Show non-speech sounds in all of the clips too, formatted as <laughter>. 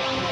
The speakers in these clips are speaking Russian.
Thank you.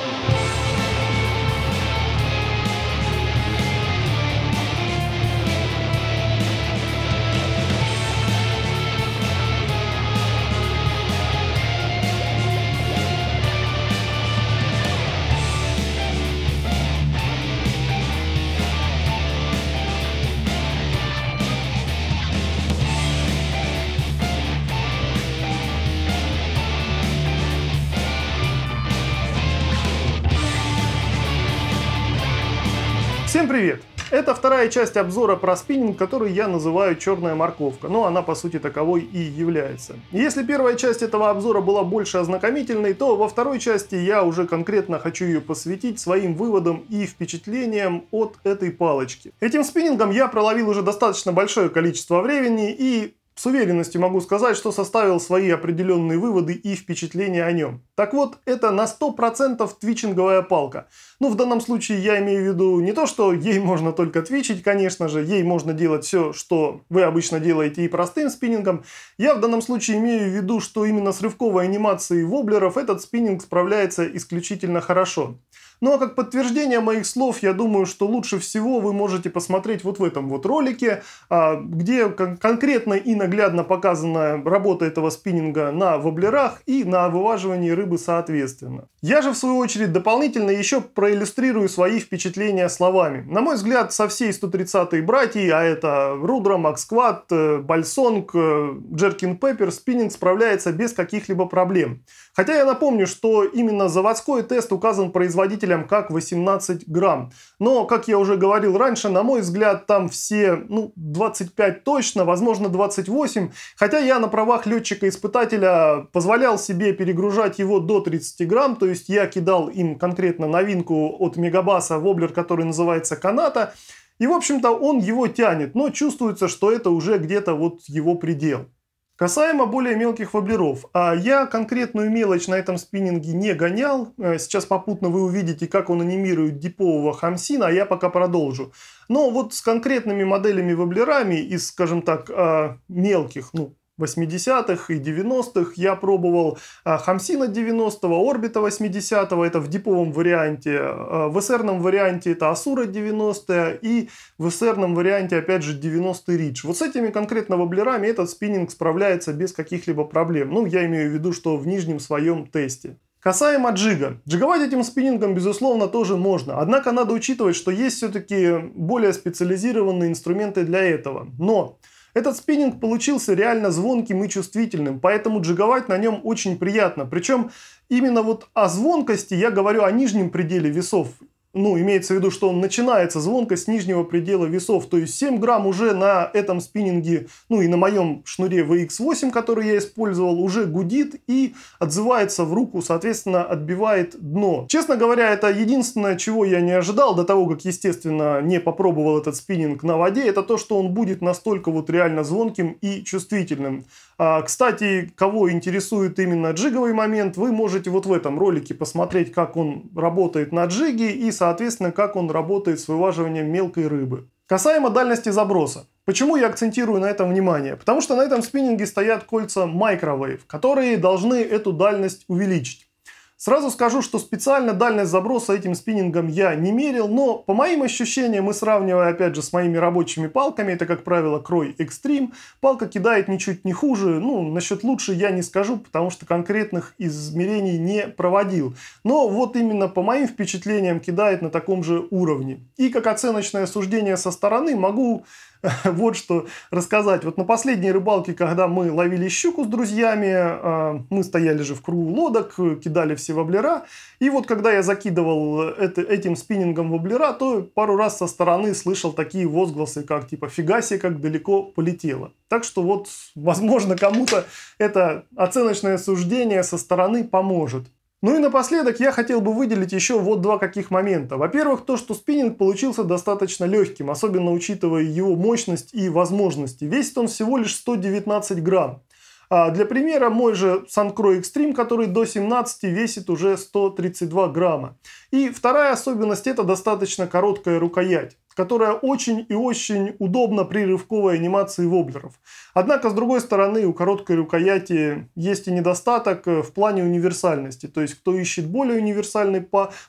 Всем привет! Это вторая часть обзора про спиннинг, который я называю «Черная морковка», но ну, она по сути таковой и является. Если первая часть этого обзора была больше ознакомительной, то во второй части я уже конкретно хочу ее посвятить своим выводам и впечатлениям от этой палочки. Этим спиннингом я проловил уже достаточно большое количество времени и с уверенностью могу сказать, что составил свои определенные выводы и впечатления о нем. Так вот, это на 100% твичинговая палка. Ну, в данном случае я имею в виду не то, что ей можно только твичить, конечно же, ей можно делать все, что вы обычно делаете и простым спиннингом. Я в данном случае имею в виду, что именно с рывковой анимацией воблеров этот спиннинг справляется исключительно хорошо. Ну а как подтверждение моих слов, я думаю, что лучше всего вы можете посмотреть вот в этом вот ролике, а, где конкретно и наглядно показана работа этого спиннинга на воблерах и на вываживании рыбы соответственно. Я же в свою очередь дополнительно еще проиллюстрирую свои впечатления словами. На мой взгляд, со всей 130-й братьи, а это Рудра, Максквад, э, Бальсонг, э, Джеркин Пеппер, спиннинг справляется без каких-либо проблем. Хотя я напомню, что именно заводской тест указан производителем зрителям как 18 грамм. Но, как я уже говорил раньше, на мой взгляд, там все, ну, 25 точно, возможно, 28. Хотя я на правах летчика-испытателя позволял себе перегружать его до 30 грамм, то есть я кидал им конкретно новинку от Мегабаса, воблер, который называется Каната. И, в общем-то, он его тянет, но чувствуется, что это уже где-то вот его предел. Касаемо более мелких воблеров, а я конкретную мелочь на этом спиннинге не гонял. Э, сейчас попутно вы увидите, как он анимирует дипового хамсина, а я пока продолжу. Но вот с конкретными моделями воблерами из, скажем так, а, мелких, ну, 80-х и 90-х. Я пробовал а, Хамсина 90-го, Орбита 80-го, это в диповом варианте. А, в СРном варианте это Асура 90 и в СРном варианте, опять же, 90-й Ридж. Вот с этими конкретно воблерами этот спиннинг справляется без каких-либо проблем. Ну, я имею в виду, что в нижнем своем тесте. Касаемо джига. Джиговать этим спиннингом, безусловно, тоже можно. Однако надо учитывать, что есть все-таки более специализированные инструменты для этого. Но этот спиннинг получился реально звонким и чувствительным, поэтому джиговать на нем очень приятно. Причем именно вот о звонкости я говорю о нижнем пределе весов ну, имеется в виду, что он начинается звонко с нижнего предела весов, то есть 7 грамм уже на этом спиннинге, ну и на моем шнуре VX8, который я использовал, уже гудит и отзывается в руку, соответственно, отбивает дно. Честно говоря, это единственное, чего я не ожидал до того, как, естественно, не попробовал этот спиннинг на воде, это то, что он будет настолько вот реально звонким и чувствительным. А, кстати, кого интересует именно джиговый момент, вы можете вот в этом ролике посмотреть, как он работает на джиге и, соответственно, соответственно, как он работает с вываживанием мелкой рыбы. Касаемо дальности заброса. Почему я акцентирую на этом внимание? Потому что на этом спиннинге стоят кольца Microwave, которые должны эту дальность увеличить. Сразу скажу, что специально дальность заброса этим спиннингом я не мерил, но по моим ощущениям и сравнивая опять же с моими рабочими палками, это как правило крой Extreme, палка кидает ничуть не хуже, ну насчет лучше я не скажу, потому что конкретных измерений не проводил, но вот именно по моим впечатлениям кидает на таком же уровне. И как оценочное суждение со стороны могу <laughs> вот что рассказать. Вот на последней рыбалке, когда мы ловили щуку с друзьями, а, мы стояли же в кругу лодок, кидали все воблера. И вот когда я закидывал это, этим спиннингом воблера, то пару раз со стороны слышал такие возгласы, как типа «фига себе, как далеко полетело». Так что вот, возможно, кому-то это оценочное суждение со стороны поможет. Ну и напоследок я хотел бы выделить еще вот два каких момента. Во-первых, то, что спиннинг получился достаточно легким, особенно учитывая его мощность и возможности. Весит он всего лишь 119 грамм. А для примера, мой же Санкро Extreme, который до 17 весит уже 132 грамма. И вторая особенность – это достаточно короткая рукоять которая очень и очень удобна при рывковой анимации воблеров. Однако, с другой стороны, у короткой рукояти есть и недостаток э, в плане универсальности. То есть, кто ищет более, универсальный,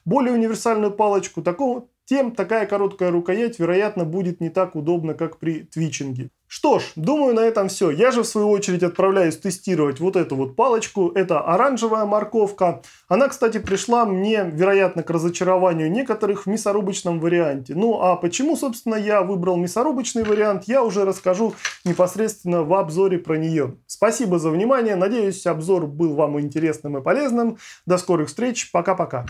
более универсальную палочку, такого, тем такая короткая рукоять, вероятно, будет не так удобно, как при твичинге. Что ж, думаю, на этом все. Я же, в свою очередь, отправляюсь тестировать вот эту вот палочку. Это оранжевая морковка. Она, кстати, пришла мне, вероятно, к разочарованию некоторых в мясорубочном варианте. Ну, а почему, собственно, я выбрал мясорубочный вариант, я уже расскажу непосредственно в обзоре про нее. Спасибо за внимание. Надеюсь, обзор был вам интересным и полезным. До скорых встреч. Пока-пока.